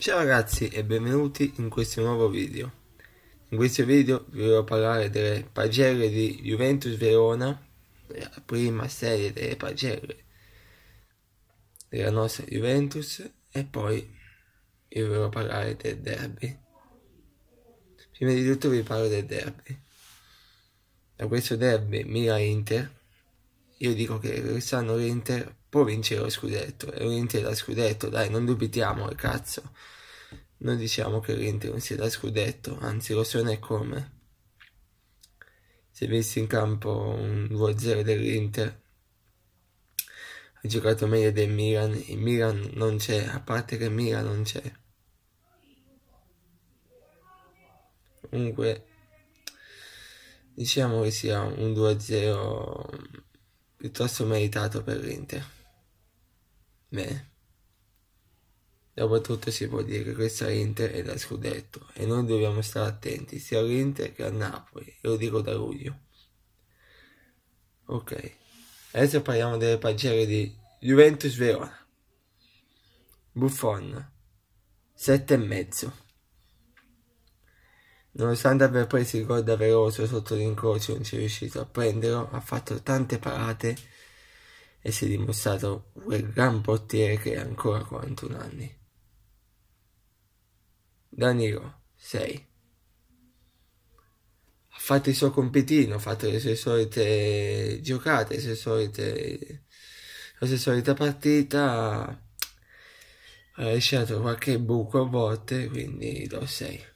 Ciao ragazzi e benvenuti in questo nuovo video. In questo video vi voglio parlare delle pagelle di Juventus Verona, la prima serie delle pagelle della nostra Juventus e poi vi voglio parlare del derby. Prima di tutto vi parlo del derby. Da questo derby Milan-Inter, io dico che quest'anno l'Inter può vincere lo scudetto, è eh, l'Inter da scudetto, dai, non dubitiamo, cazzo. Non diciamo che l'Inter non sia da scudetto, anzi lo sono e come. Se è visto in campo un 2-0 dell'Inter, ha giocato meglio del Milan, il Milan non c'è, a parte che il Milan non c'è. Comunque, diciamo che sia un 2-0 piuttosto meritato per l'Inter. Beh, dopo tutto si può dire che questa Inter è da scudetto e noi dobbiamo stare attenti sia all'Inter che a Napoli, lo dico da luglio. Ok, adesso parliamo delle pagine di Juventus Verona. Buffon, e mezzo. Nonostante aver preso il gol da Veloso sotto l'incrocio non ci è riuscito a prenderlo, ha fatto tante parate e si è dimostrato quel gran portiere che è ancora 41 anni. Danilo 6 ha fatto il suo compitino, ha fatto le sue solite giocate, le sue solite, la sua solita partita, ha lasciato qualche buco a volte, quindi do 6.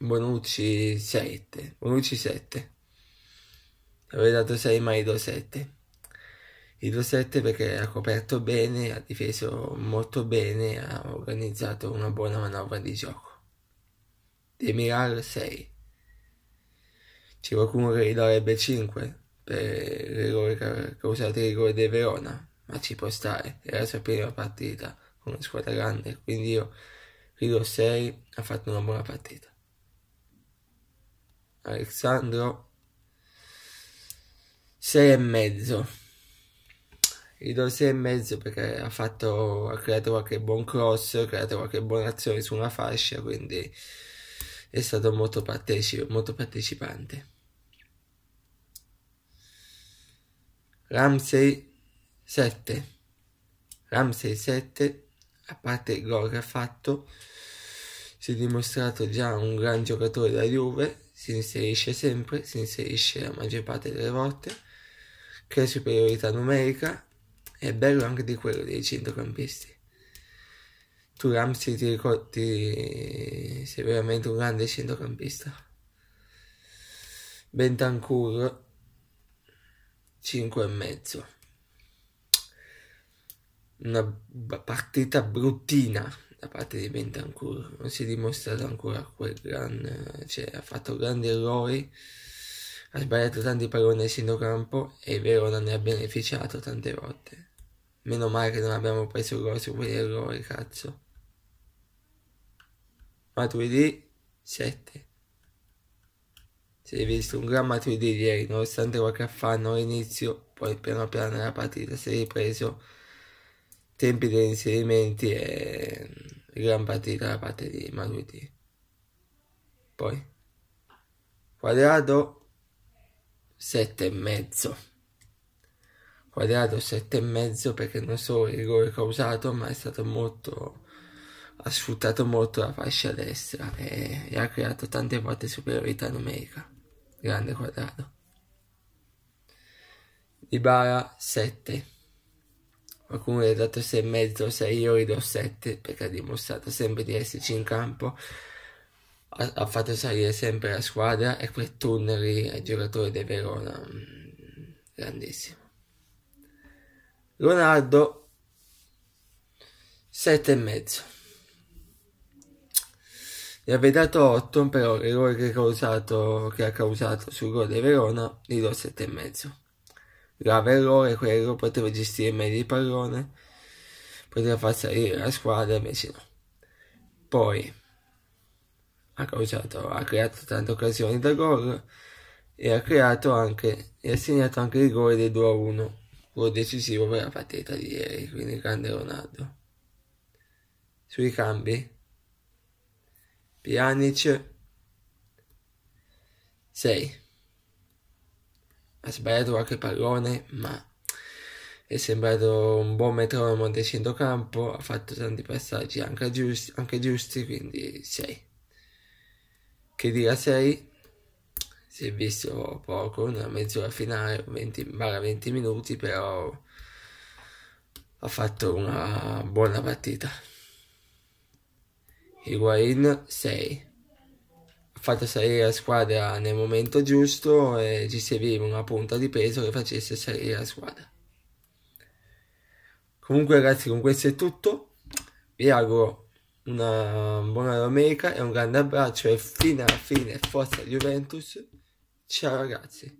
Bonucci 7, Bonucci 7 avrei dato 6 ma gli do 7 gli do 7 perché ha coperto bene ha difeso molto bene ha organizzato una buona manovra di gioco Demiral 6 c'è qualcuno che gli darebbe 5 per il rigore causato il rigore del Verona ma ci può stare era la sua prima partita con una squadra grande quindi io gli do 6 ha fatto una buona partita Alexandro 6 e mezzo gli do 6 e mezzo perché ha fatto ha creato qualche buon cross ha creato qualche buona azione su una fascia quindi è stato molto, partecipe, molto partecipante Ramsey 7 Ramsey 7 a parte il gol che ha fatto si è dimostrato già un gran giocatore da Juve si inserisce sempre si inserisce la maggior parte delle volte che è superiorità numerica e bello anche di quello dei centrocampisti. Tu Ramsey ti ricordi, sei veramente un grande centrocampista. Bentancur 5 e mezzo. Una partita bruttina da parte di Bentancur, non si è dimostrato ancora quel gran, cioè ha fatto grandi errori ha sbagliato tanti palloni nel campo e il vero non ne ha beneficiato tante volte. Meno male che non abbiamo preso il gol su quegli errori, cazzo. Matuidi 7. Si è visto un gran Matuidi ieri, nonostante qualche affanno all'inizio, poi piano piano nella partita si è ripreso tempi degli inserimenti e mm, gran partita da parte di Matuidi. Poi, quadrato. 7 e mezzo quadrato 7 e mezzo perché non solo il rigore causato ma è stato molto ha sfruttato molto la fascia destra e, e ha creato tante volte superiorità numerica grande quadrato Dybala 7 qualcuno gli ha dato 6 e mezzo 6 io gli do 7 perché ha dimostrato sempre di esserci in campo ha, fatto salire sempre la squadra e quel tunnel lì è giocatore di Verona mm, grandissimo Ronaldo 7 e mezzo gli aveva dato 8 però l'errore che, causato, che ha causato sul gol di Verona gli do 7 e mezzo grave errore quello poteva gestire meglio il pallone poteva far salire la squadra invece no poi ha, causato, ha creato tante occasioni da gol e ha creato anche e ha segnato anche il gol del 2-1, quello decisivo per la partita di ieri, quindi grande Ronaldo. Sui cambi, Pjanic 6. Ha sbagliato qualche pallone, ma è sembrato un buon metronomo del centrocampo, ha fatto tanti passaggi anche giusti, anche giusti quindi 6 che dia 6 si è visto poco, nella mezz'ora finale, 20, 20 minuti, però ha fatto una buona partita. Higuain 6 ha fatto salire la squadra nel momento giusto e ci serviva una punta di peso che facesse salire la squadra. Comunque ragazzi con questo è tutto, vi auguro una buona domenica e un grande abbraccio e fino alla fine forza Juventus ciao ragazzi